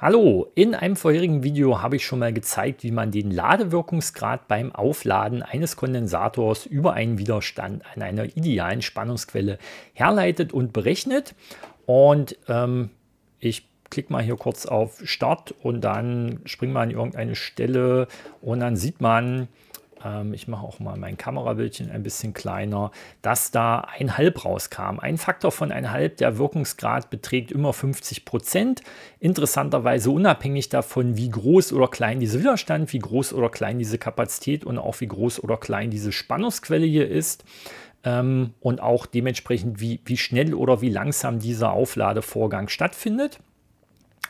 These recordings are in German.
Hallo, in einem vorherigen Video habe ich schon mal gezeigt, wie man den Ladewirkungsgrad beim Aufladen eines Kondensators über einen Widerstand an einer idealen Spannungsquelle herleitet und berechnet. Und ähm, ich klicke mal hier kurz auf Start und dann springt man an irgendeine Stelle und dann sieht man, ähm, ich mache auch mal mein Kamerabildchen ein bisschen kleiner, dass da ein Halb rauskam. Ein Faktor von ein Halb, der Wirkungsgrad beträgt immer 50 Prozent. Interessanterweise unabhängig davon, wie groß oder klein dieser Widerstand, wie groß oder klein diese Kapazität und auch wie groß oder klein diese Spannungsquelle hier ist. Ähm, und auch dementsprechend, wie, wie schnell oder wie langsam dieser Aufladevorgang stattfindet.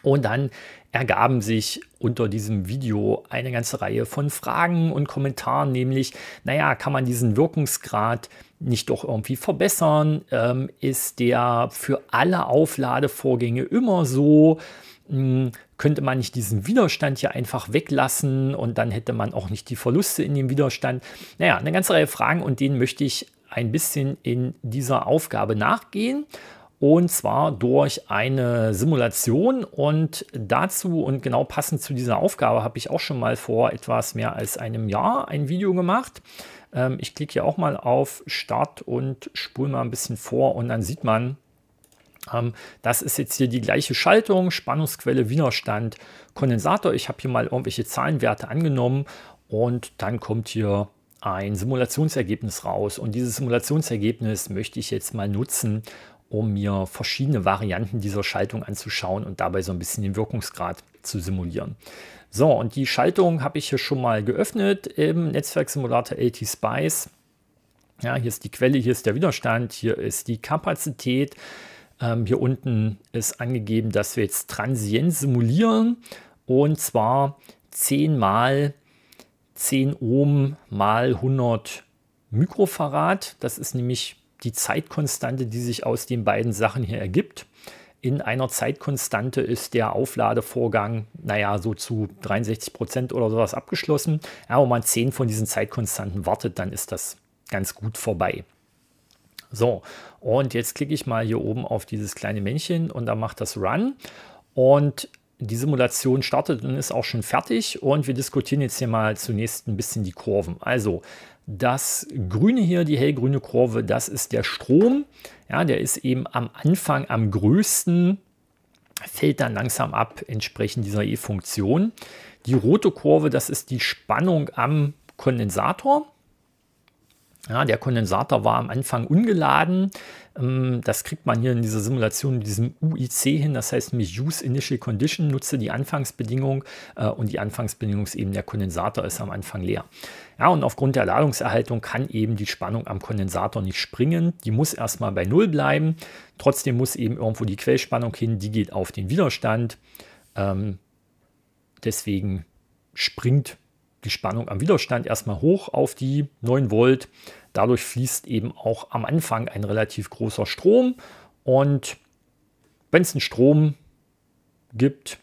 Und dann ergaben sich unter diesem Video eine ganze Reihe von Fragen und Kommentaren, nämlich, naja, kann man diesen Wirkungsgrad nicht doch irgendwie verbessern? Ähm, ist der für alle Aufladevorgänge immer so? Hm, könnte man nicht diesen Widerstand hier einfach weglassen und dann hätte man auch nicht die Verluste in dem Widerstand? Naja, eine ganze Reihe Fragen und denen möchte ich ein bisschen in dieser Aufgabe nachgehen und zwar durch eine Simulation und dazu und genau passend zu dieser Aufgabe habe ich auch schon mal vor etwas mehr als einem Jahr ein Video gemacht. Ähm, ich klicke hier auch mal auf Start und spule mal ein bisschen vor und dann sieht man, ähm, das ist jetzt hier die gleiche Schaltung, Spannungsquelle, Widerstand, Kondensator. Ich habe hier mal irgendwelche Zahlenwerte angenommen und dann kommt hier ein Simulationsergebnis raus. Und dieses Simulationsergebnis möchte ich jetzt mal nutzen, um mir verschiedene Varianten dieser Schaltung anzuschauen und dabei so ein bisschen den Wirkungsgrad zu simulieren. So, und die Schaltung habe ich hier schon mal geöffnet im Netzwerksimulator AT-Spice. Ja, hier ist die Quelle, hier ist der Widerstand, hier ist die Kapazität. Ähm, hier unten ist angegeben, dass wir jetzt transient simulieren und zwar 10 mal 10 Ohm mal 100 Mikrofarad. Das ist nämlich die Zeitkonstante, die sich aus den beiden Sachen hier ergibt. In einer Zeitkonstante ist der Aufladevorgang, naja, so zu 63 Prozent oder sowas abgeschlossen. Ja, wenn man 10 von diesen Zeitkonstanten wartet, dann ist das ganz gut vorbei. So, und jetzt klicke ich mal hier oben auf dieses kleine Männchen und dann macht das Run. Und die Simulation startet und ist auch schon fertig. Und wir diskutieren jetzt hier mal zunächst ein bisschen die Kurven. Also, das grüne hier, die hellgrüne Kurve, das ist der Strom. Ja, der ist eben am Anfang am größten, fällt dann langsam ab, entsprechend dieser E-Funktion. Die rote Kurve, das ist die Spannung am Kondensator. Ja, der Kondensator war am Anfang ungeladen. Ähm, das kriegt man hier in dieser Simulation mit diesem UIC hin, das heißt nämlich Use Initial Condition, nutze die Anfangsbedingung äh, und die Anfangsbedingung ist eben der Kondensator ist am Anfang leer. Ja, und aufgrund der Ladungserhaltung kann eben die Spannung am Kondensator nicht springen. Die muss erstmal bei Null bleiben. Trotzdem muss eben irgendwo die Quellspannung hin, die geht auf den Widerstand. Ähm, deswegen springt die Spannung am Widerstand erstmal hoch auf die 9 Volt. Dadurch fließt eben auch am Anfang ein relativ großer Strom. Und wenn es einen Strom gibt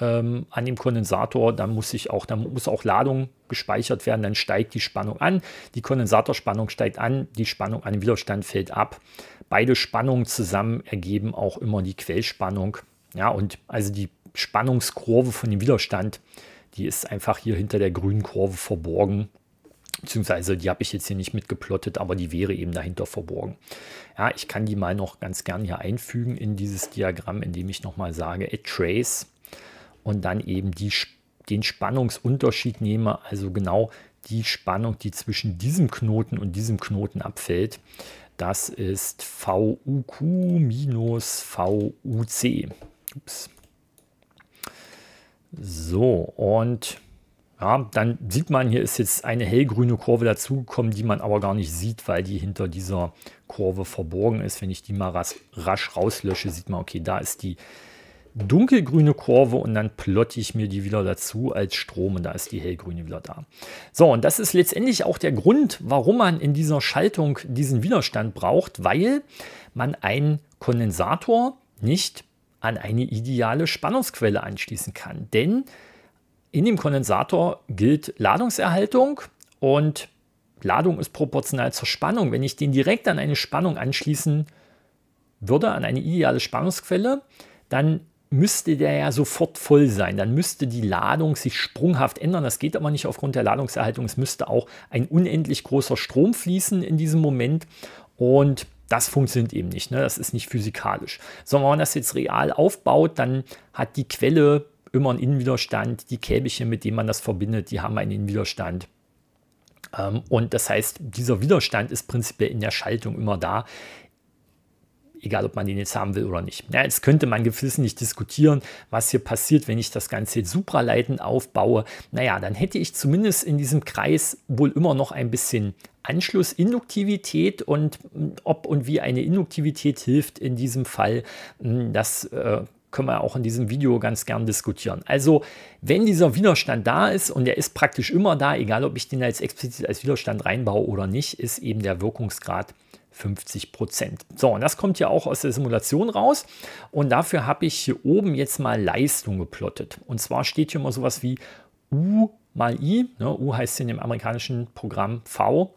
ähm, an dem Kondensator, dann muss ich auch, dann muss auch Ladung gespeichert werden, dann steigt die Spannung an, die Kondensatorspannung steigt an, die Spannung an Widerstand fällt ab. Beide Spannungen zusammen ergeben auch immer die Quellspannung. Ja, und also die Spannungskurve von dem Widerstand, die ist einfach hier hinter der grünen Kurve verborgen. Beziehungsweise die habe ich jetzt hier nicht mitgeplottet, aber die wäre eben dahinter verborgen. Ja, ich kann die mal noch ganz gern hier einfügen in dieses Diagramm, indem ich nochmal sage, a trace und dann eben die Spannung den Spannungsunterschied nehme, also genau die Spannung, die zwischen diesem Knoten und diesem Knoten abfällt, das ist VUQ minus VUC. Ups. So, und ja, dann sieht man, hier ist jetzt eine hellgrüne Kurve dazugekommen, die man aber gar nicht sieht, weil die hinter dieser Kurve verborgen ist. Wenn ich die mal rasch rauslösche, sieht man, okay, da ist die dunkelgrüne Kurve und dann plotte ich mir die wieder dazu als Strom und da ist die hellgrüne wieder da. So, und das ist letztendlich auch der Grund, warum man in dieser Schaltung diesen Widerstand braucht, weil man einen Kondensator nicht an eine ideale Spannungsquelle anschließen kann. Denn in dem Kondensator gilt Ladungserhaltung und Ladung ist proportional zur Spannung. Wenn ich den direkt an eine Spannung anschließen würde, an eine ideale Spannungsquelle, dann müsste der ja sofort voll sein. Dann müsste die Ladung sich sprunghaft ändern. Das geht aber nicht aufgrund der Ladungserhaltung. Es müsste auch ein unendlich großer Strom fließen in diesem Moment. Und das funktioniert eben nicht. Ne? Das ist nicht physikalisch. Sondern wenn man das jetzt real aufbaut, dann hat die Quelle immer einen Innenwiderstand. Die Käbelchen, mit denen man das verbindet, die haben einen Innenwiderstand. Ähm, und das heißt, dieser Widerstand ist prinzipiell in der Schaltung immer da egal ob man den jetzt haben will oder nicht. Ja, jetzt könnte man gewiss nicht diskutieren, was hier passiert, wenn ich das Ganze jetzt supraleitend aufbaue. Naja, dann hätte ich zumindest in diesem Kreis wohl immer noch ein bisschen Anschluss, Induktivität und mm, ob und wie eine Induktivität hilft in diesem Fall, mm, das äh, können wir auch in diesem Video ganz gern diskutieren. Also, wenn dieser Widerstand da ist und er ist praktisch immer da, egal ob ich den als explizit als Widerstand reinbaue oder nicht, ist eben der Wirkungsgrad 50 Prozent. So, und das kommt ja auch aus der Simulation raus. Und dafür habe ich hier oben jetzt mal Leistung geplottet. Und zwar steht hier immer sowas wie U mal I. Ne? U heißt in dem amerikanischen Programm V.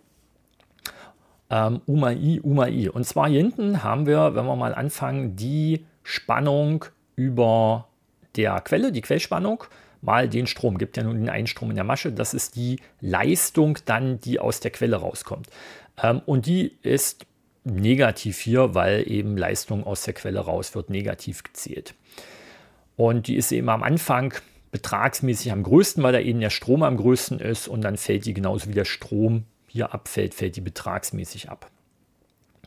Ähm, U mal I, U mal I. Und zwar hier hinten haben wir, wenn wir mal anfangen, die Spannung über der Quelle, die Quellspannung, mal den Strom. Gibt ja nun den Einstrom in der Masche. Das ist die Leistung dann, die aus der Quelle rauskommt. Ähm, und die ist negativ hier, weil eben Leistung aus der Quelle raus wird negativ gezählt. Und die ist eben am Anfang betragsmäßig am größten, weil da eben der Strom am größten ist und dann fällt die genauso wie der Strom hier abfällt, fällt die betragsmäßig ab.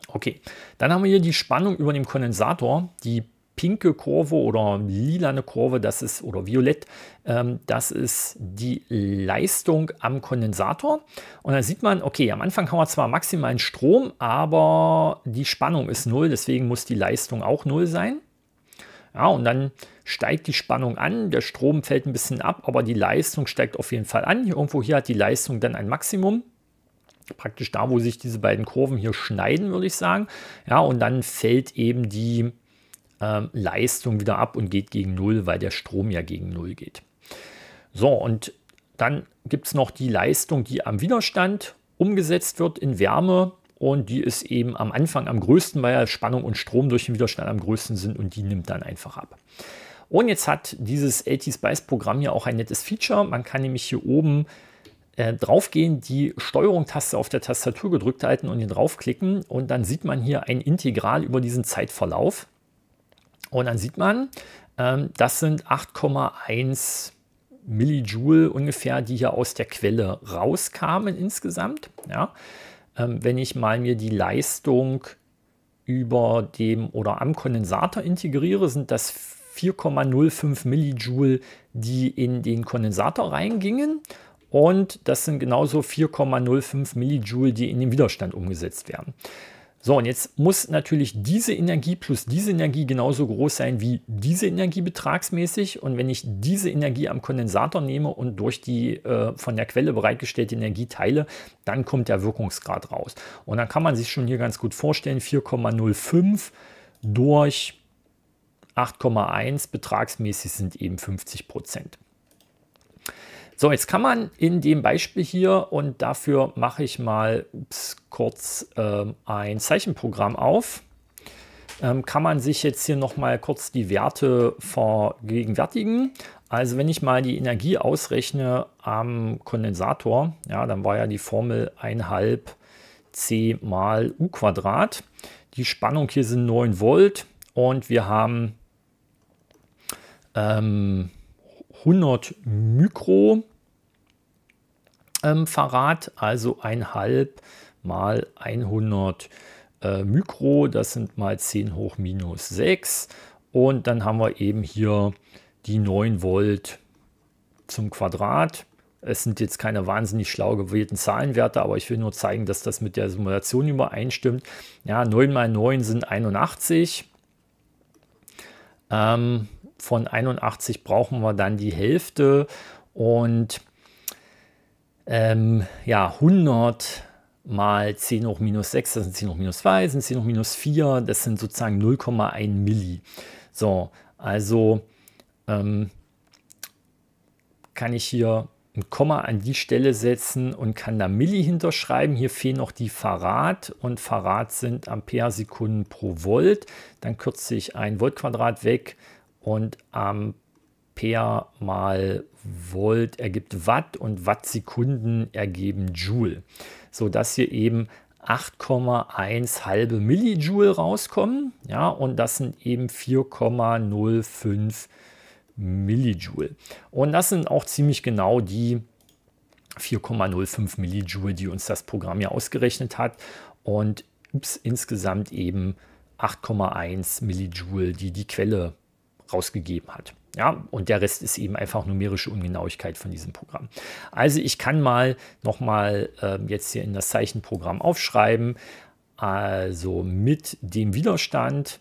Okay, dann haben wir hier die Spannung über dem Kondensator, die pinke Kurve oder lilane Kurve, das ist, oder violett, ähm, das ist die Leistung am Kondensator. Und dann sieht man, okay, am Anfang haben wir zwar maximalen Strom, aber die Spannung ist null, deswegen muss die Leistung auch null sein. Ja, und dann steigt die Spannung an, der Strom fällt ein bisschen ab, aber die Leistung steigt auf jeden Fall an. Hier irgendwo hier hat die Leistung dann ein Maximum praktisch da, wo sich diese beiden Kurven hier schneiden, würde ich sagen. Ja, und dann fällt eben die ähm, Leistung wieder ab und geht gegen Null, weil der Strom ja gegen Null geht. So, und dann gibt es noch die Leistung, die am Widerstand umgesetzt wird in Wärme. Und die ist eben am Anfang am größten, weil ja Spannung und Strom durch den Widerstand am größten sind und die nimmt dann einfach ab. Und jetzt hat dieses LT-Spice-Programm hier auch ein nettes Feature. Man kann nämlich hier oben äh, draufgehen, die Steuerung-Taste auf der Tastatur gedrückt halten und hier draufklicken und dann sieht man hier ein Integral über diesen Zeitverlauf. Und dann sieht man, ähm, das sind 8,1 Millijoule ungefähr, die hier aus der Quelle rauskamen insgesamt. Ja? Ähm, wenn ich mal mir die Leistung über dem oder am Kondensator integriere, sind das 4,05 Millijoule, die in den Kondensator reingingen. Und das sind genauso 4,05 Millijoule, die in den Widerstand umgesetzt werden. So, und jetzt muss natürlich diese Energie plus diese Energie genauso groß sein wie diese Energie betragsmäßig. Und wenn ich diese Energie am Kondensator nehme und durch die äh, von der Quelle bereitgestellte Energie teile, dann kommt der Wirkungsgrad raus. Und dann kann man sich schon hier ganz gut vorstellen, 4,05 durch 8,1 betragsmäßig sind eben 50 Prozent. So, jetzt kann man in dem Beispiel hier und dafür mache ich mal ups, kurz ähm, ein Zeichenprogramm auf. Ähm, kann man sich jetzt hier nochmal kurz die Werte vergegenwärtigen. Also wenn ich mal die Energie ausrechne am Kondensator, ja, dann war ja die Formel 1 1,5 C mal U Quadrat. Die Spannung hier sind 9 Volt und wir haben ähm, 100 Mikro ähm, Farad, also ein halb mal 100 äh, Mikro, das sind mal 10 hoch minus 6 und dann haben wir eben hier die 9 Volt zum Quadrat. Es sind jetzt keine wahnsinnig schlau gewählten Zahlenwerte, aber ich will nur zeigen, dass das mit der Simulation übereinstimmt. Ja, 9 mal 9 sind 81. Ähm, von 81 brauchen wir dann die Hälfte und ähm, ja, 100 mal 10 hoch minus 6, das sind 10 hoch minus 2, das sind 10 hoch minus 4, das sind sozusagen 0,1 Milli. So, also ähm, kann ich hier ein Komma an die Stelle setzen und kann da Milli hinterschreiben. Hier fehlen noch die Farad und Farad sind Ampere Sekunden pro Volt. Dann kürze ich ein Voltquadrat weg, und Ampere mal Volt ergibt Watt und Wattsekunden ergeben Joule, sodass hier eben 8,1 halbe Millijoule rauskommen. Ja, und das sind eben 4,05 Millijoule. Und das sind auch ziemlich genau die 4,05 Millijoule, die uns das Programm ja ausgerechnet hat. Und ups, insgesamt eben 8,1 Millijoule, die die Quelle rausgegeben hat. Ja, und der Rest ist eben einfach numerische Ungenauigkeit von diesem Programm. Also ich kann mal nochmal äh, jetzt hier in das Zeichenprogramm aufschreiben. Also mit dem Widerstand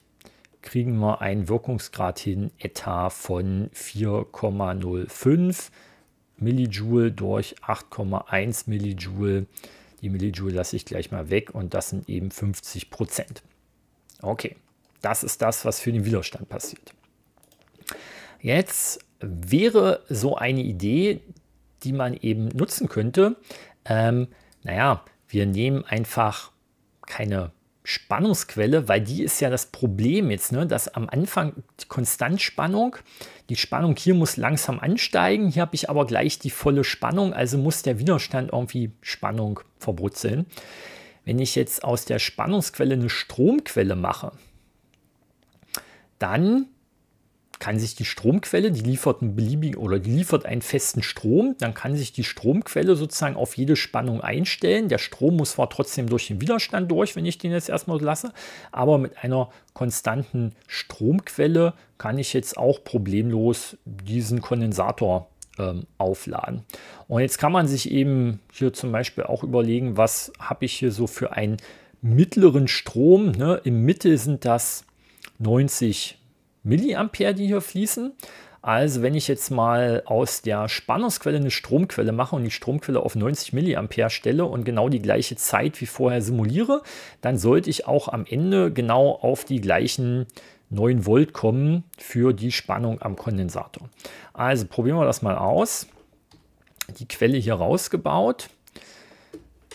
kriegen wir einen Wirkungsgrad hin, etwa von 4,05 Millijoule durch 8,1 Millijoule. Die Millijoule lasse ich gleich mal weg und das sind eben 50 Prozent. Okay, das ist das, was für den Widerstand passiert. Jetzt wäre so eine Idee, die man eben nutzen könnte. Ähm, naja, wir nehmen einfach keine Spannungsquelle, weil die ist ja das Problem jetzt, ne? dass am Anfang die Konstantspannung, die Spannung hier muss langsam ansteigen, hier habe ich aber gleich die volle Spannung, also muss der Widerstand irgendwie Spannung verbrutzeln. Wenn ich jetzt aus der Spannungsquelle eine Stromquelle mache, dann kann sich die Stromquelle, die liefert einen beliebigen oder die liefert einen festen Strom, dann kann sich die Stromquelle sozusagen auf jede Spannung einstellen. Der Strom muss zwar trotzdem durch den Widerstand durch, wenn ich den jetzt erstmal lasse, aber mit einer konstanten Stromquelle kann ich jetzt auch problemlos diesen Kondensator ähm, aufladen. Und jetzt kann man sich eben hier zum Beispiel auch überlegen, was habe ich hier so für einen mittleren Strom. Ne? Im Mittel sind das 90 Milliampere, die hier fließen. Also wenn ich jetzt mal aus der Spannungsquelle eine Stromquelle mache und die Stromquelle auf 90 Milliampere stelle und genau die gleiche Zeit wie vorher simuliere, dann sollte ich auch am Ende genau auf die gleichen 9 Volt kommen für die Spannung am Kondensator. Also probieren wir das mal aus. Die Quelle hier rausgebaut.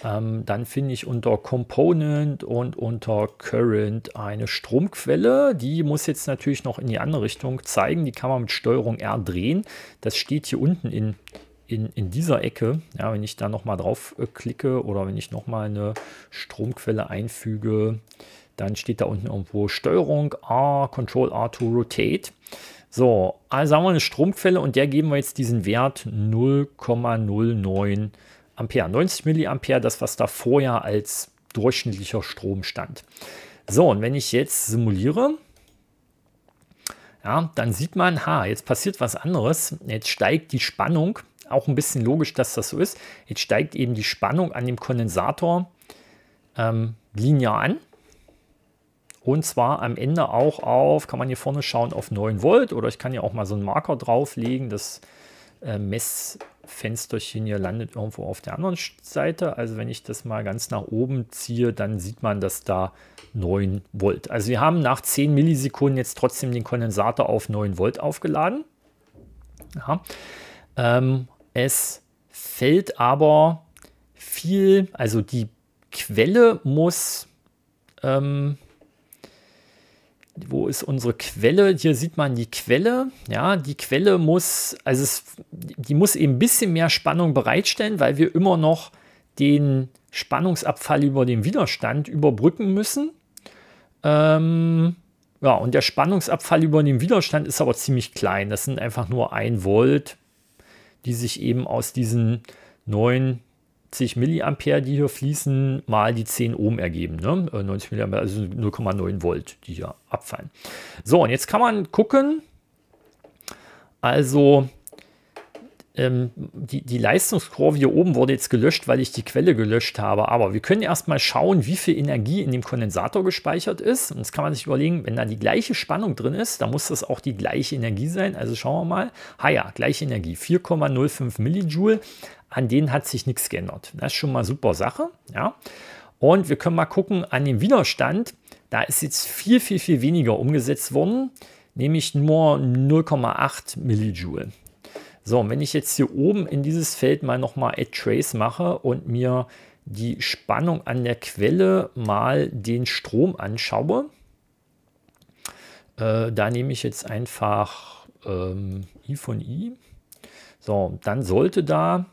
Ähm, dann finde ich unter Component und unter Current eine Stromquelle. Die muss jetzt natürlich noch in die andere Richtung zeigen. Die kann man mit Steuerung R drehen. Das steht hier unten in, in, in dieser Ecke. Ja, wenn ich da nochmal drauf äh, klicke oder wenn ich nochmal eine Stromquelle einfüge, dann steht da unten irgendwo Steuerung R, Control R to Rotate. So, also haben wir eine Stromquelle und der geben wir jetzt diesen Wert 0,09 Ampere. 90 Milliampere, das, was da vorher als durchschnittlicher Strom stand. So, und wenn ich jetzt simuliere, ja, dann sieht man, ha, jetzt passiert was anderes. Jetzt steigt die Spannung, auch ein bisschen logisch, dass das so ist. Jetzt steigt eben die Spannung an dem Kondensator ähm, linear an. Und zwar am Ende auch auf, kann man hier vorne schauen, auf 9 Volt oder ich kann ja auch mal so einen Marker drauflegen, das äh, Mess- Fensterchen hier landet irgendwo auf der anderen Seite. Also wenn ich das mal ganz nach oben ziehe, dann sieht man, dass da 9 Volt. Also wir haben nach 10 Millisekunden jetzt trotzdem den Kondensator auf 9 Volt aufgeladen. Ja. Ähm, es fällt aber viel, also die Quelle muss ähm, wo ist unsere Quelle? Hier sieht man die Quelle. Ja, die Quelle muss, also es, die muss eben ein bisschen mehr Spannung bereitstellen, weil wir immer noch den Spannungsabfall über den Widerstand überbrücken müssen. Ähm, ja, und der Spannungsabfall über den Widerstand ist aber ziemlich klein. Das sind einfach nur ein Volt, die sich eben aus diesen neuen 90 Milliampere, die hier fließen, mal die 10 Ohm ergeben. Ne? 90 äh, Milliampere, also 0,9 Volt, die hier abfallen. So, und jetzt kann man gucken, also ähm, die, die Leistungskurve hier oben wurde jetzt gelöscht, weil ich die Quelle gelöscht habe. Aber wir können erstmal schauen, wie viel Energie in dem Kondensator gespeichert ist. Und jetzt kann man sich überlegen, wenn da die gleiche Spannung drin ist, dann muss das auch die gleiche Energie sein. Also schauen wir mal. Ha ja, gleiche Energie, 4,05 Millijoule an denen hat sich nichts geändert. Das ist schon mal super Sache. Ja. Und wir können mal gucken an dem Widerstand. Da ist jetzt viel, viel, viel weniger umgesetzt worden, nämlich nur 0,8 Millijoule. So, und wenn ich jetzt hier oben in dieses Feld mal nochmal Add Trace mache und mir die Spannung an der Quelle mal den Strom anschaue, äh, da nehme ich jetzt einfach ähm, I von I. So, dann sollte da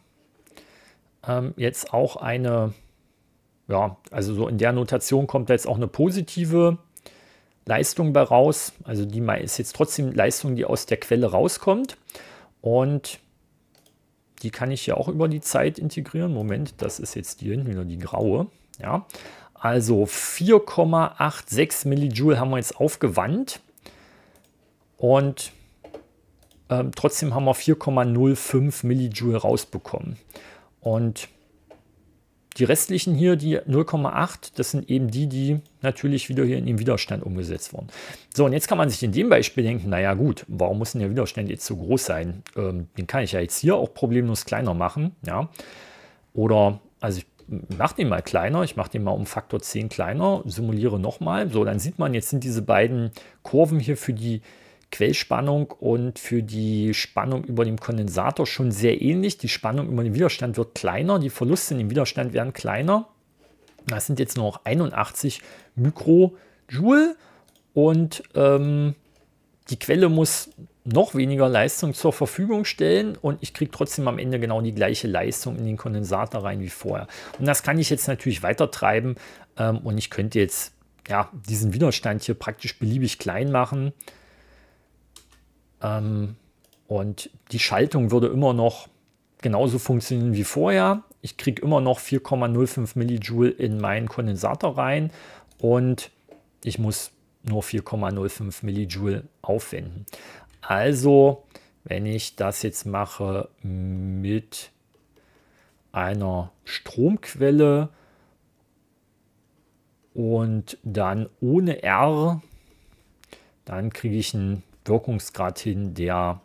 ähm, jetzt auch eine, ja, also so in der Notation kommt jetzt auch eine positive Leistung bei raus. Also die ist jetzt trotzdem Leistung, die aus der Quelle rauskommt. Und die kann ich ja auch über die Zeit integrieren. Moment, das ist jetzt hier hinten wieder die graue. Ja, also 4,86 Millijoule haben wir jetzt aufgewandt. Und ähm, trotzdem haben wir 4,05 Millijoule rausbekommen. Und die restlichen hier, die 0,8, das sind eben die, die natürlich wieder hier in den Widerstand umgesetzt wurden. So, und jetzt kann man sich in dem Beispiel denken, naja gut, warum muss denn der Widerstand jetzt so groß sein? Ähm, den kann ich ja jetzt hier auch problemlos kleiner machen. ja. Oder, also ich mache den mal kleiner, ich mache den mal um Faktor 10 kleiner, simuliere nochmal. So, dann sieht man, jetzt sind diese beiden Kurven hier für die Quellspannung und für die Spannung über dem Kondensator schon sehr ähnlich. Die Spannung über den Widerstand wird kleiner, die Verluste in dem Widerstand werden kleiner. Das sind jetzt nur noch 81 Mikrojoule und ähm, die Quelle muss noch weniger Leistung zur Verfügung stellen und ich kriege trotzdem am Ende genau die gleiche Leistung in den Kondensator rein wie vorher. Und das kann ich jetzt natürlich weiter treiben ähm, und ich könnte jetzt ja, diesen Widerstand hier praktisch beliebig klein machen. Ähm, und die Schaltung würde immer noch genauso funktionieren wie vorher. Ich kriege immer noch 4,05 Millijoule in meinen Kondensator rein und ich muss nur 4,05 Millijoule aufwenden. Also, wenn ich das jetzt mache mit einer Stromquelle und dann ohne R, dann kriege ich einen Wirkungsgrad hin, der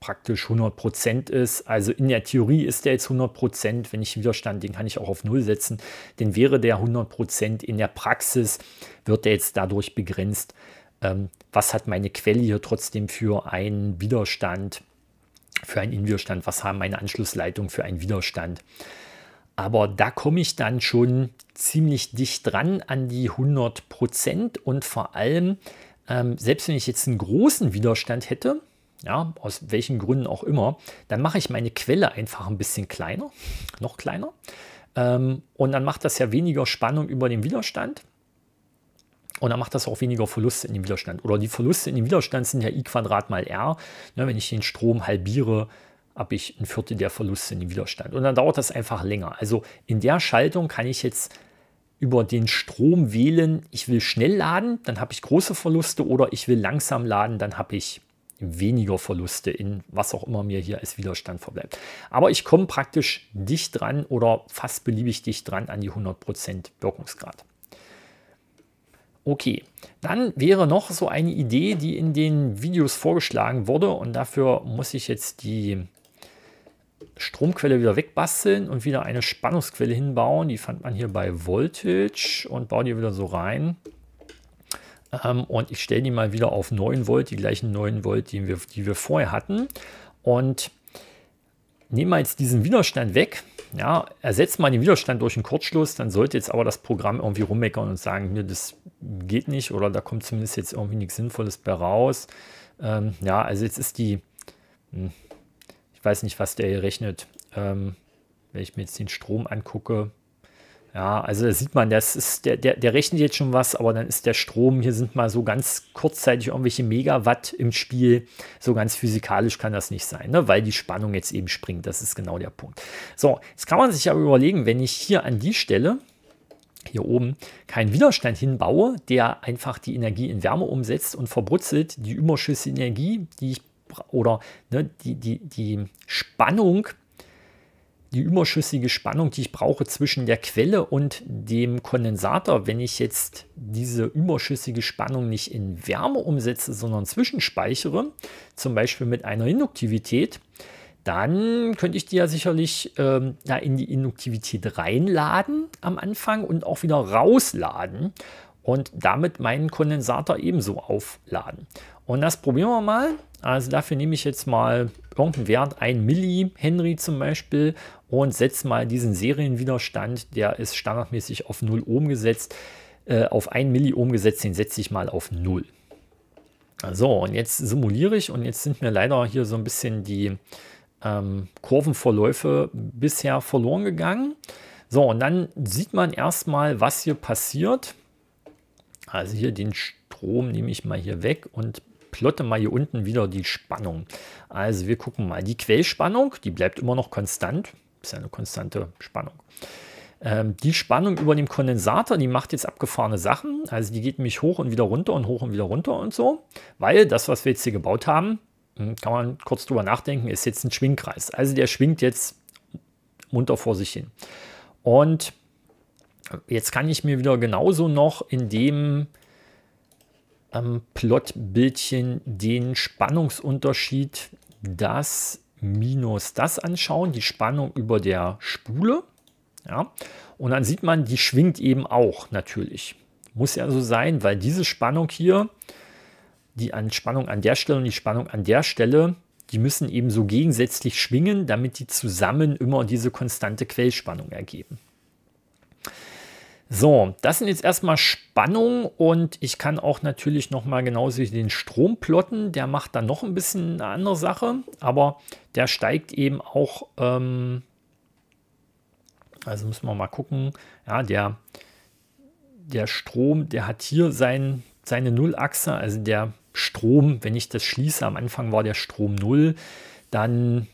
praktisch 100% ist. Also in der Theorie ist der jetzt 100%. Wenn ich Widerstand, den kann ich auch auf 0 setzen. Denn wäre der 100%. In der Praxis wird der jetzt dadurch begrenzt. Ähm, was hat meine Quelle hier trotzdem für einen Widerstand, für einen Innenwiderstand? Was haben meine Anschlussleitungen für einen Widerstand? Aber da komme ich dann schon ziemlich dicht dran an die 100% und vor allem ähm, selbst wenn ich jetzt einen großen Widerstand hätte, ja, aus welchen Gründen auch immer, dann mache ich meine Quelle einfach ein bisschen kleiner, noch kleiner. Ähm, und dann macht das ja weniger Spannung über den Widerstand. Und dann macht das auch weniger Verluste in dem Widerstand. Oder die Verluste in dem Widerstand sind ja I Quadrat mal R. Ja, ne, wenn ich den Strom halbiere, habe ich ein Viertel der Verluste in dem Widerstand. Und dann dauert das einfach länger. Also in der Schaltung kann ich jetzt über den Strom wählen, ich will schnell laden, dann habe ich große Verluste oder ich will langsam laden, dann habe ich weniger Verluste in was auch immer mir hier als Widerstand verbleibt. Aber ich komme praktisch dicht dran oder fast beliebig dicht dran an die 100% Wirkungsgrad. Okay, dann wäre noch so eine Idee, die in den Videos vorgeschlagen wurde und dafür muss ich jetzt die Stromquelle wieder wegbasteln und wieder eine Spannungsquelle hinbauen. Die fand man hier bei Voltage und baue die wieder so rein. Ähm, und ich stelle die mal wieder auf 9 Volt, die gleichen 9 Volt, die wir, die wir vorher hatten. Und nehme jetzt diesen Widerstand weg. Ja, ersetzt mal den Widerstand durch einen Kurzschluss, dann sollte jetzt aber das Programm irgendwie rummeckern und sagen, mir das geht nicht oder da kommt zumindest jetzt irgendwie nichts Sinnvolles bei raus. Ähm, ja, also jetzt ist die, hm, ich weiß nicht, was der hier rechnet. Ähm, wenn ich mir jetzt den Strom angucke, ja, also da sieht man, das ist, der, der, der rechnet jetzt schon was, aber dann ist der Strom, hier sind mal so ganz kurzzeitig irgendwelche Megawatt im Spiel. So ganz physikalisch kann das nicht sein, ne? weil die Spannung jetzt eben springt. Das ist genau der Punkt. So, jetzt kann man sich aber überlegen, wenn ich hier an die Stelle, hier oben, keinen Widerstand hinbaue, der einfach die Energie in Wärme umsetzt und verbrutzelt, die überschüssige Energie, die ich oder ne, die, die, die Spannung, die überschüssige Spannung, die ich brauche zwischen der Quelle und dem Kondensator, wenn ich jetzt diese überschüssige Spannung nicht in Wärme umsetze, sondern zwischenspeichere, zum Beispiel mit einer Induktivität, dann könnte ich die ja sicherlich ähm, da in die Induktivität reinladen am Anfang und auch wieder rausladen und damit meinen Kondensator ebenso aufladen. Und das probieren wir mal. Also dafür nehme ich jetzt mal irgendeinen Wert, 1 Milli-Henry zum Beispiel, und setze mal diesen Serienwiderstand, der ist standardmäßig auf 0 ohm gesetzt, äh, auf 1 Milli ohm gesetzt, den setze ich mal auf 0. So, und jetzt simuliere ich und jetzt sind mir leider hier so ein bisschen die ähm, Kurvenvorläufe bisher verloren gegangen. So, und dann sieht man erstmal, was hier passiert. Also hier den Strom nehme ich mal hier weg und plotte mal hier unten wieder die Spannung. Also wir gucken mal, die Quellspannung, die bleibt immer noch konstant, ist ja eine konstante Spannung. Ähm, die Spannung über dem Kondensator, die macht jetzt abgefahrene Sachen, also die geht nämlich hoch und wieder runter und hoch und wieder runter und so, weil das, was wir jetzt hier gebaut haben, hm, kann man kurz drüber nachdenken, ist jetzt ein Schwingkreis. Also der schwingt jetzt munter vor sich hin. Und jetzt kann ich mir wieder genauso noch in dem am Plotbildchen den Spannungsunterschied, das minus das anschauen, die Spannung über der Spule. Ja? Und dann sieht man, die schwingt eben auch natürlich. Muss ja so sein, weil diese Spannung hier, die Spannung an der Stelle und die Spannung an der Stelle, die müssen eben so gegensätzlich schwingen, damit die zusammen immer diese konstante Quellspannung ergeben. So, das sind jetzt erstmal Spannung und ich kann auch natürlich nochmal genauso den Strom plotten. Der macht dann noch ein bisschen eine andere Sache, aber der steigt eben auch. Ähm, also müssen wir mal gucken. Ja, der, der Strom, der hat hier sein, seine Nullachse, also der Strom, wenn ich das schließe, am Anfang war der Strom null, dann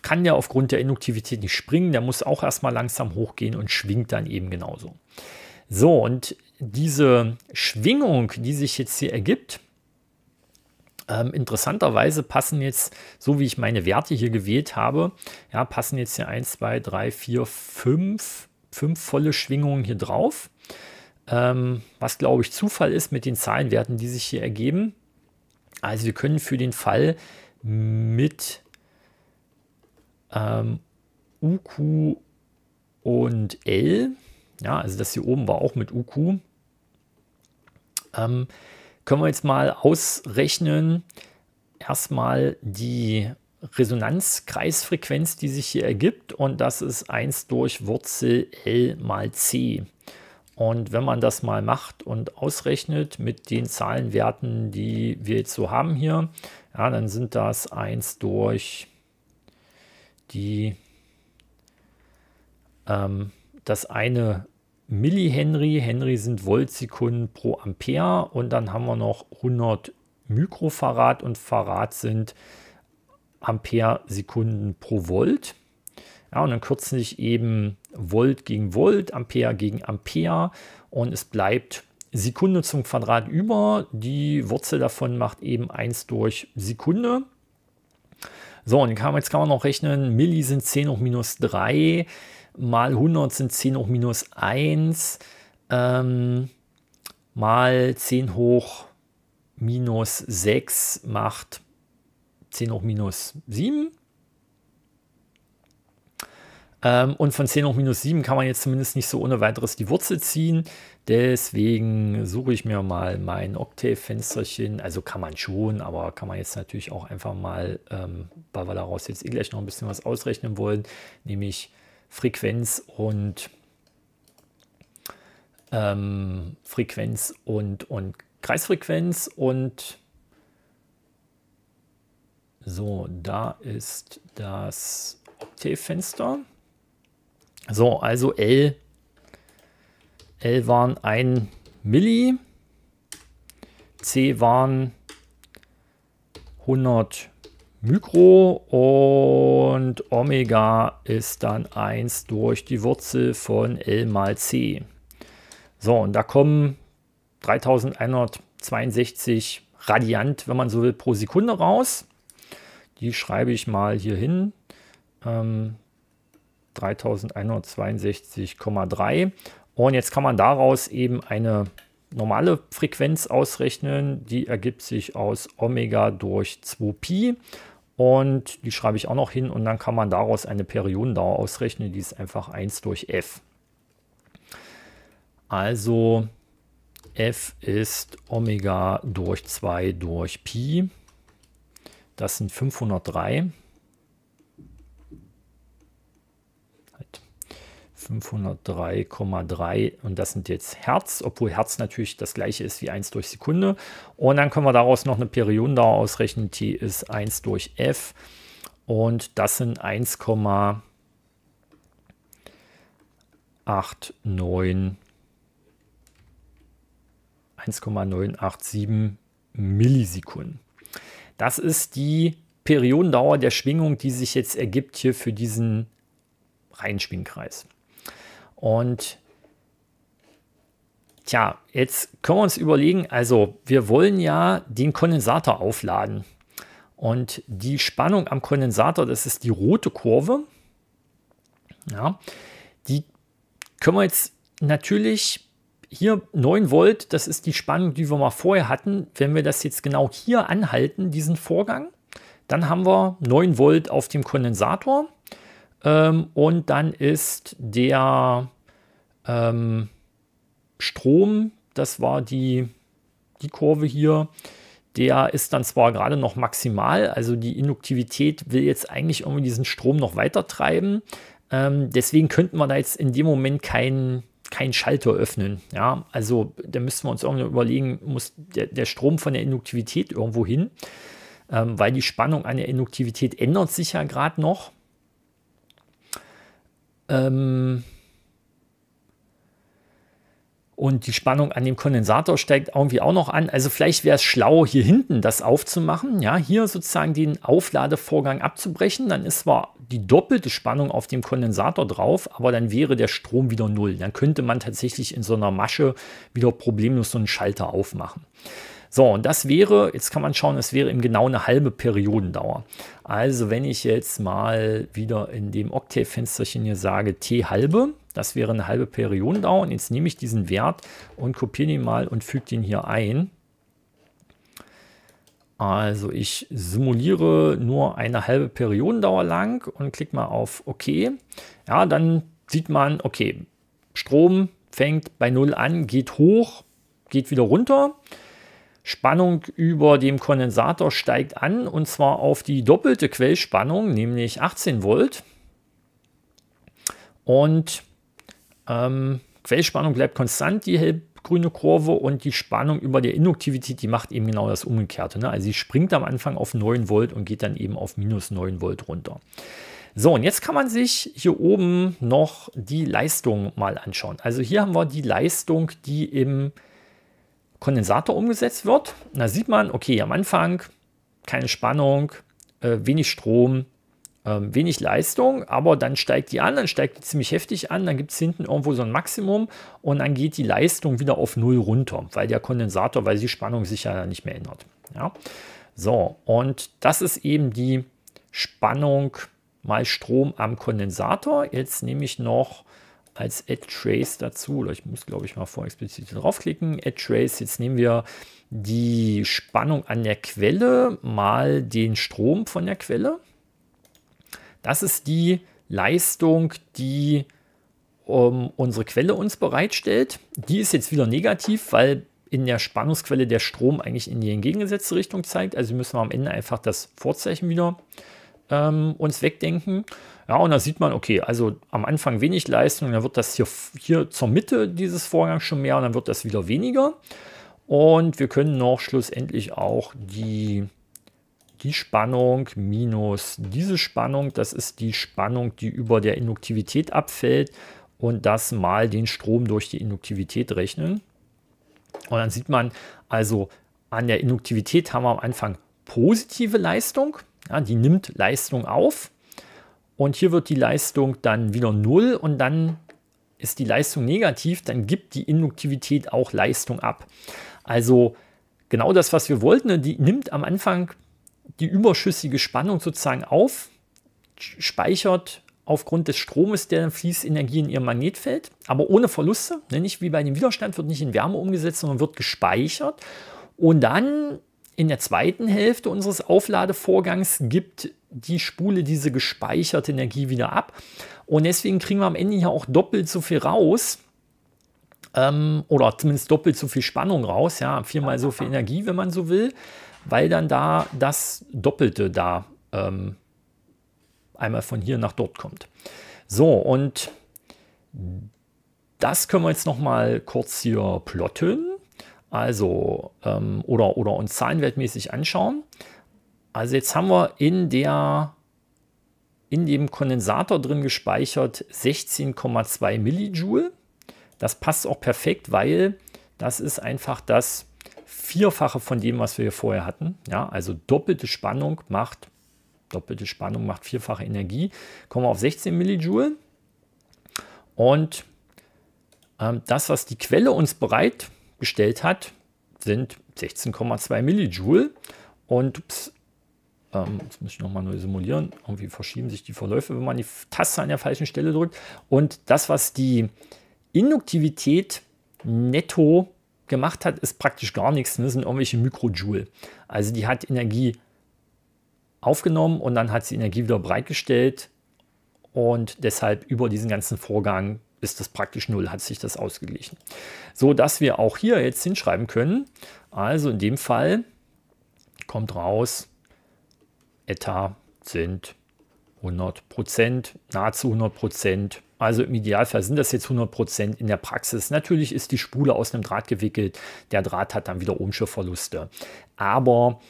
kann der aufgrund der Induktivität nicht springen, der muss auch erstmal langsam hochgehen und schwingt dann eben genauso. So, und diese Schwingung, die sich jetzt hier ergibt, ähm, interessanterweise passen jetzt, so wie ich meine Werte hier gewählt habe, ja, passen jetzt hier 1, 2, 3, 4, 5, 5 volle Schwingungen hier drauf. Ähm, was glaube ich Zufall ist mit den Zahlenwerten, die sich hier ergeben. Also wir können für den Fall mit ähm, UQ und L ja, also das hier oben war auch mit UQ. Ähm, können wir jetzt mal ausrechnen, erstmal die Resonanzkreisfrequenz, die sich hier ergibt. Und das ist 1 durch Wurzel L mal C. Und wenn man das mal macht und ausrechnet mit den Zahlenwerten, die wir jetzt so haben hier, ja, dann sind das 1 durch die ähm, das eine Millihenry, Henry sind Voltsekunden pro Ampere und dann haben wir noch 100 Mikrofarad und Farad sind Ampere Sekunden pro Volt. Ja, und dann kürzen sich eben Volt gegen Volt, Ampere gegen Ampere und es bleibt Sekunde zum Quadrat über. Die Wurzel davon macht eben 1 durch Sekunde. So, und jetzt kann man noch rechnen, Milli sind 10 hoch minus 3 mal 100 sind 10 hoch minus 1, ähm, mal 10 hoch minus 6 macht 10 hoch minus 7. Ähm, und von 10 hoch minus 7 kann man jetzt zumindest nicht so ohne weiteres die Wurzel ziehen. Deswegen suche ich mir mal mein Octave-Fensterchen. Also kann man schon, aber kann man jetzt natürlich auch einfach mal, ähm, weil wir daraus jetzt eh gleich noch ein bisschen was ausrechnen wollen, nämlich Frequenz und ähm, Frequenz und, und Kreisfrequenz und so, da ist das Oktavfenster. So, also L, L waren 1 Milli, C waren 100 Mikro und Omega ist dann 1 durch die Wurzel von L mal C. So, und da kommen 3162 Radiant, wenn man so will, pro Sekunde raus. Die schreibe ich mal hier hin. Ähm, 3162,3. Und jetzt kann man daraus eben eine normale Frequenz ausrechnen. Die ergibt sich aus Omega durch 2Pi. Und die schreibe ich auch noch hin und dann kann man daraus eine Periodendauer ausrechnen. Die ist einfach 1 durch f. Also f ist Omega durch 2 durch Pi. Das sind 503. 503,3 und das sind jetzt Hertz, obwohl Hertz natürlich das gleiche ist wie 1 durch Sekunde. Und dann können wir daraus noch eine Periodendauer ausrechnen, die ist 1 durch f und das sind 1,89 1,987 Millisekunden. Das ist die Periodendauer der Schwingung, die sich jetzt ergibt hier für diesen Reinschwingkreis. Und tja, jetzt können wir uns überlegen, also wir wollen ja den Kondensator aufladen. Und die Spannung am Kondensator, das ist die rote Kurve. Ja, die können wir jetzt natürlich hier 9 Volt, das ist die Spannung, die wir mal vorher hatten. Wenn wir das jetzt genau hier anhalten, diesen Vorgang, dann haben wir 9 Volt auf dem Kondensator. Ähm, und dann ist der ähm, Strom, das war die, die Kurve hier, der ist dann zwar gerade noch maximal, also die Induktivität will jetzt eigentlich irgendwie diesen Strom noch weiter treiben. Ähm, deswegen könnten wir da jetzt in dem Moment keinen keinen Schalter öffnen. Ja, also da müssen wir uns irgendwie überlegen, muss der, der Strom von der Induktivität irgendwo hin, ähm, weil die Spannung an der Induktivität ändert sich ja gerade noch. Ähm, und die Spannung an dem Kondensator steigt irgendwie auch noch an. Also vielleicht wäre es schlau, hier hinten das aufzumachen, ja, hier sozusagen den Aufladevorgang abzubrechen. Dann ist zwar die doppelte Spannung auf dem Kondensator drauf, aber dann wäre der Strom wieder null. Dann könnte man tatsächlich in so einer Masche wieder problemlos so einen Schalter aufmachen. So, und das wäre, jetzt kann man schauen, es wäre eben genau eine halbe Periodendauer. Also wenn ich jetzt mal wieder in dem Octave-Fensterchen hier sage t halbe, das wäre eine halbe Periodendauer. Und jetzt nehme ich diesen Wert und kopiere ihn mal und füge den hier ein. Also ich simuliere nur eine halbe Periodendauer lang und klicke mal auf OK. Ja, dann sieht man, okay, Strom fängt bei 0 an, geht hoch, geht wieder runter. Spannung über dem Kondensator steigt an und zwar auf die doppelte Quellspannung, nämlich 18 Volt. Und ähm, Quellspannung bleibt konstant, die hellgrüne Kurve und die Spannung über der Induktivität, die macht eben genau das Umgekehrte. Ne? Also sie springt am Anfang auf 9 Volt und geht dann eben auf minus 9 Volt runter. So, und jetzt kann man sich hier oben noch die Leistung mal anschauen. Also hier haben wir die Leistung, die im Kondensator umgesetzt wird. da sieht man, okay, am Anfang keine Spannung, äh, wenig Strom, äh, wenig Leistung, aber dann steigt die an, dann steigt die ziemlich heftig an, dann gibt es hinten irgendwo so ein Maximum und dann geht die Leistung wieder auf Null runter, weil der Kondensator, weil die Spannung sich ja nicht mehr ändert. Ja? So, und das ist eben die Spannung mal Strom am Kondensator. Jetzt nehme ich noch als Ad Trace dazu. Oder ich muss, glaube ich, mal vor explizit draufklicken. Ad Trace, jetzt nehmen wir die Spannung an der Quelle mal den Strom von der Quelle. Das ist die Leistung, die ähm, unsere Quelle uns bereitstellt. Die ist jetzt wieder negativ, weil in der Spannungsquelle der Strom eigentlich in die entgegengesetzte Richtung zeigt. Also müssen wir am Ende einfach das Vorzeichen wieder äh, ähm, uns wegdenken. Ja, und da sieht man, okay, also am Anfang wenig Leistung, dann wird das hier, hier zur Mitte dieses Vorgangs schon mehr und dann wird das wieder weniger. Und wir können noch schlussendlich auch die, die Spannung minus diese Spannung, das ist die Spannung, die über der Induktivität abfällt und das mal den Strom durch die Induktivität rechnen. Und dann sieht man also, an der Induktivität haben wir am Anfang positive Leistung ja, die nimmt Leistung auf und hier wird die Leistung dann wieder 0 und dann ist die Leistung negativ, dann gibt die Induktivität auch Leistung ab. Also genau das, was wir wollten, ne, die nimmt am Anfang die überschüssige Spannung sozusagen auf, speichert aufgrund des Stromes, der dann fließt, Energie in ihrem Magnetfeld, aber ohne Verluste. Ne, nicht wie bei dem Widerstand wird nicht in Wärme umgesetzt, sondern wird gespeichert. Und dann in der zweiten Hälfte unseres Aufladevorgangs gibt die Spule diese gespeicherte Energie wieder ab. Und deswegen kriegen wir am Ende ja auch doppelt so viel raus. Ähm, oder zumindest doppelt so viel Spannung raus. Ja, viermal so viel Energie, wenn man so will. Weil dann da das Doppelte da ähm, einmal von hier nach dort kommt. So, und das können wir jetzt nochmal kurz hier plotten. Also, ähm, oder, oder uns zahlenwertmäßig anschauen. Also jetzt haben wir in der in dem Kondensator drin gespeichert 16,2 Millijoule. Das passt auch perfekt, weil das ist einfach das Vierfache von dem, was wir hier vorher hatten. Ja, also doppelte Spannung macht doppelte Spannung macht vierfache Energie. Kommen wir auf 16 Millijoule. Und ähm, das, was die Quelle uns bereitet, bestellt hat, sind 16,2 Millijoule. Und ups, ähm, jetzt muss ich nochmal neu simulieren. Irgendwie verschieben sich die Verläufe, wenn man die Taste an der falschen Stelle drückt. Und das, was die Induktivität netto gemacht hat, ist praktisch gar nichts. Das sind irgendwelche Mikrojoule. Also die hat Energie aufgenommen und dann hat sie Energie wieder bereitgestellt und deshalb über diesen ganzen Vorgang ist das praktisch null, hat sich das ausgeglichen. So dass wir auch hier jetzt hinschreiben können, also in dem Fall kommt raus, Eta sind 100 Prozent, nahezu 100 Prozent. Also im Idealfall sind das jetzt 100 Prozent in der Praxis. Natürlich ist die Spule aus einem Draht gewickelt. Der Draht hat dann wieder ohmsche Verluste. Aber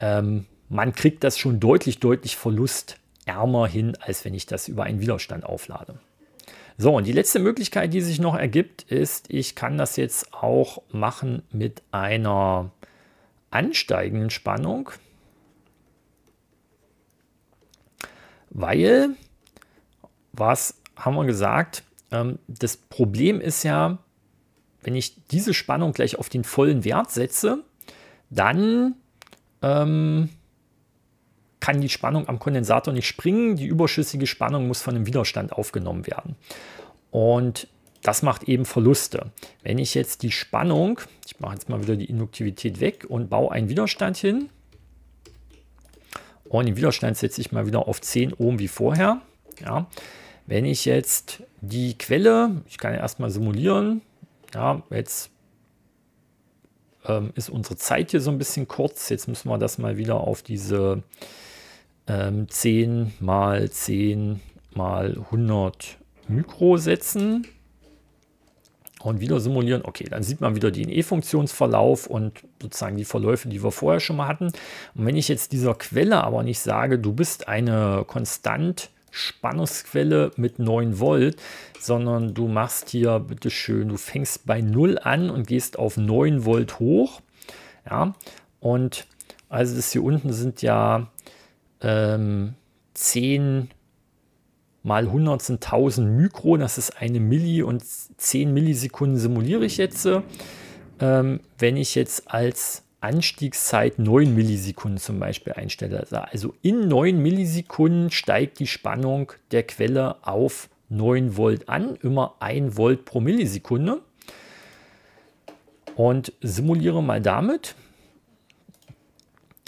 ähm, man kriegt das schon deutlich, deutlich verlustärmer hin, als wenn ich das über einen Widerstand auflade. So, und die letzte Möglichkeit, die sich noch ergibt, ist, ich kann das jetzt auch machen mit einer ansteigenden Spannung, weil, was haben wir gesagt, ähm, das Problem ist ja, wenn ich diese Spannung gleich auf den vollen Wert setze, dann ähm, kann die Spannung am Kondensator nicht springen. Die überschüssige Spannung muss von einem Widerstand aufgenommen werden. Und das macht eben Verluste. Wenn ich jetzt die Spannung, ich mache jetzt mal wieder die Induktivität weg und baue einen Widerstand hin. Und den Widerstand setze ich mal wieder auf 10 Ohm wie vorher. Ja. Wenn ich jetzt die Quelle, ich kann ja erstmal simulieren, ja, jetzt ähm, ist unsere Zeit hier so ein bisschen kurz. Jetzt müssen wir das mal wieder auf diese ähm, 10 mal 10 mal 100 Mikro setzen und wieder simulieren. Okay, dann sieht man wieder den E-Funktionsverlauf und sozusagen die Verläufe, die wir vorher schon mal hatten. Und wenn ich jetzt dieser Quelle aber nicht sage, du bist eine konstant Spannungsquelle mit 9 Volt, sondern du machst hier bitteschön, du fängst bei 0 an und gehst auf 9 Volt hoch. Ja, und also das hier unten sind ja ähm, 10 mal 100 sind 1000 Mikron, das ist eine Milli und 10 Millisekunden simuliere ich jetzt. Ähm, wenn ich jetzt als Anstiegszeit 9 Millisekunden zum Beispiel einstelle, also, also in 9 Millisekunden steigt die Spannung der Quelle auf 9 Volt an, immer 1 Volt pro Millisekunde. Und simuliere mal damit.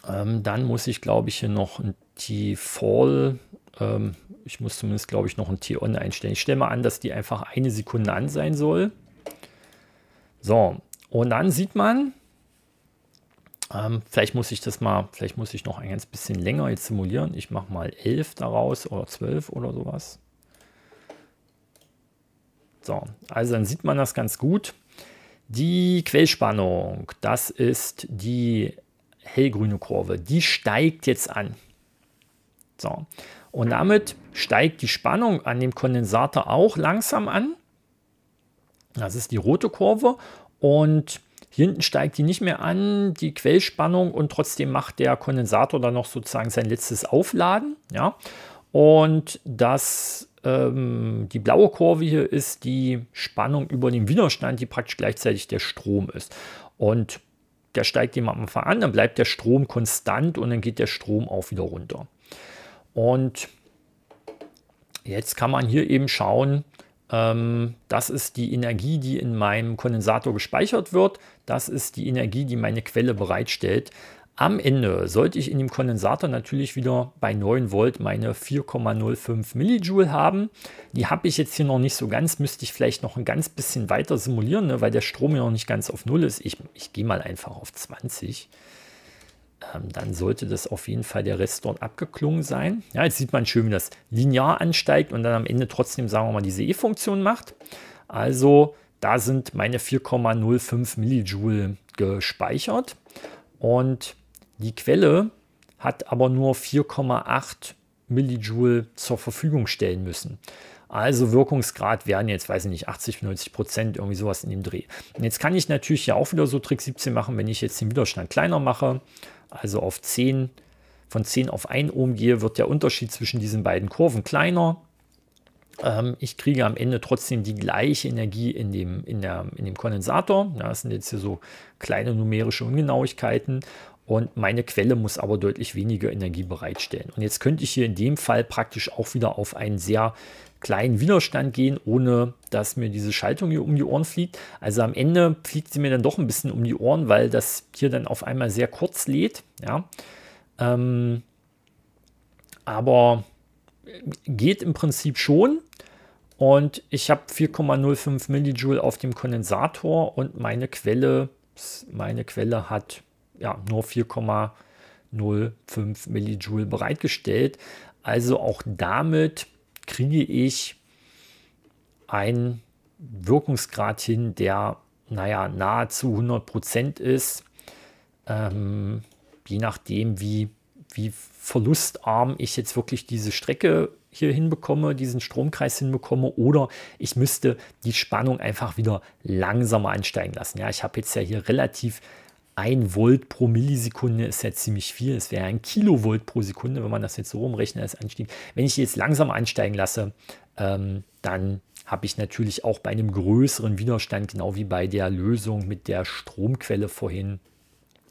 Ähm, dann muss ich, glaube ich, hier noch ein die fall Ähm, ich muss zumindest, glaube ich, noch ein T-On einstellen. Ich stelle mal an, dass die einfach eine Sekunde an sein soll. So, und dann sieht man, ähm, vielleicht muss ich das mal, vielleicht muss ich noch ein ganz bisschen länger jetzt simulieren. Ich mache mal 11 daraus oder 12 oder sowas. So, also dann sieht man das ganz gut. Die Quellspannung, das ist die hellgrüne Kurve, die steigt jetzt an. So. Und damit steigt die Spannung an dem Kondensator auch langsam an. Das ist die rote Kurve. Und hinten steigt die nicht mehr an, die Quellspannung. Und trotzdem macht der Kondensator dann noch sozusagen sein letztes Aufladen. Ja. Und das, ähm, die blaue Kurve hier ist die Spannung über dem Widerstand, die praktisch gleichzeitig der Strom ist. Und der steigt jemand am Anfang an, dann bleibt der Strom konstant und dann geht der Strom auch wieder runter. Und jetzt kann man hier eben schauen, ähm, das ist die Energie, die in meinem Kondensator gespeichert wird. Das ist die Energie, die meine Quelle bereitstellt. Am Ende sollte ich in dem Kondensator natürlich wieder bei 9 Volt meine 4,05 Millijoule haben. Die habe ich jetzt hier noch nicht so ganz, müsste ich vielleicht noch ein ganz bisschen weiter simulieren, ne, weil der Strom ja noch nicht ganz auf 0 ist. Ich, ich gehe mal einfach auf 20. Ähm, dann sollte das auf jeden Fall der Rest dort abgeklungen sein. Ja, jetzt sieht man schön, wie das linear ansteigt und dann am Ende trotzdem, sagen wir mal, diese E-Funktion macht. Also da sind meine 4,05 Millijoule gespeichert und die Quelle hat aber nur 4,8 Millijoule zur Verfügung stellen müssen. Also Wirkungsgrad werden jetzt, weiß ich nicht, 80, 90 Prozent, irgendwie sowas in dem Dreh. Und jetzt kann ich natürlich ja auch wieder so Trick 17 machen, wenn ich jetzt den Widerstand kleiner mache also auf 10, von 10 auf 1 Ohm gehe, wird der Unterschied zwischen diesen beiden Kurven kleiner. Ähm, ich kriege am Ende trotzdem die gleiche Energie in dem, in der, in dem Kondensator. Ja, das sind jetzt hier so kleine numerische Ungenauigkeiten. Und meine Quelle muss aber deutlich weniger Energie bereitstellen. Und jetzt könnte ich hier in dem Fall praktisch auch wieder auf einen sehr kleinen Widerstand gehen, ohne dass mir diese Schaltung hier um die Ohren fliegt. Also am Ende fliegt sie mir dann doch ein bisschen um die Ohren, weil das hier dann auf einmal sehr kurz lädt. Ja. Ähm, aber geht im Prinzip schon. Und ich habe 4,05 Millijoule auf dem Kondensator und meine Quelle, meine Quelle hat ja nur 4,05 Millijoule bereitgestellt. Also auch damit kriege ich einen Wirkungsgrad hin, der, naja, nahezu 100 Prozent ist, ähm, je nachdem, wie, wie verlustarm ich jetzt wirklich diese Strecke hier hinbekomme, diesen Stromkreis hinbekomme, oder ich müsste die Spannung einfach wieder langsamer ansteigen lassen. Ja, ich habe jetzt ja hier relativ ein Volt pro Millisekunde ist ja ziemlich viel. Es wäre ein Kilovolt pro Sekunde, wenn man das jetzt so rumrechnet als Anstieg. Wenn ich jetzt langsam ansteigen lasse, ähm, dann habe ich natürlich auch bei einem größeren Widerstand, genau wie bei der Lösung mit der Stromquelle vorhin,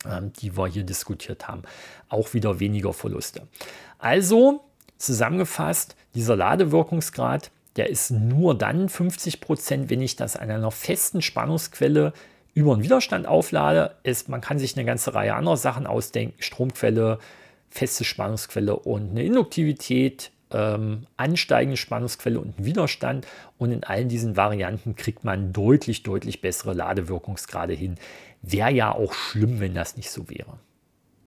ähm, die wir hier diskutiert haben, auch wieder weniger Verluste. Also zusammengefasst, dieser Ladewirkungsgrad, der ist nur dann 50 Prozent, wenn ich das an einer festen Spannungsquelle über einen Widerstand auflade, ist, man kann sich eine ganze Reihe anderer Sachen ausdenken. Stromquelle, feste Spannungsquelle und eine Induktivität, ähm, ansteigende Spannungsquelle und einen Widerstand. Und in allen diesen Varianten kriegt man deutlich, deutlich bessere Ladewirkungsgrade hin. Wäre ja auch schlimm, wenn das nicht so wäre.